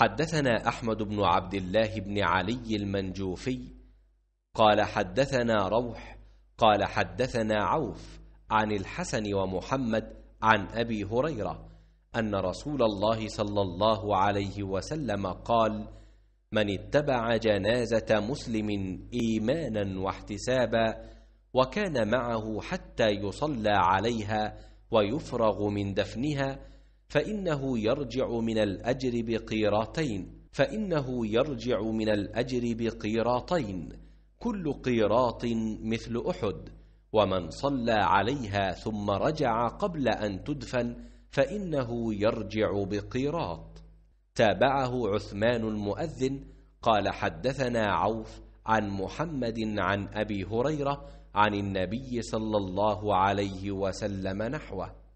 حدثنا أحمد بن عبد الله بن علي المنجوفي قال حدثنا روح قال حدثنا عوف عن الحسن ومحمد عن أبي هريرة أن رسول الله صلى الله عليه وسلم قال من اتبع جنازة مسلم إيمانا واحتسابا وكان معه حتى يصلى عليها ويفرغ من دفنها فإنه يرجع من الأجر بقيراطين فإنه يرجع من الأجر بقيراطين كل قيراط مثل أحد ومن صلى عليها ثم رجع قبل أن تدفن فإنه يرجع بقيراط تابعه عثمان المؤذن قال حدثنا عوف عن محمد عن أبي هريرة عن النبي صلى الله عليه وسلم نحوه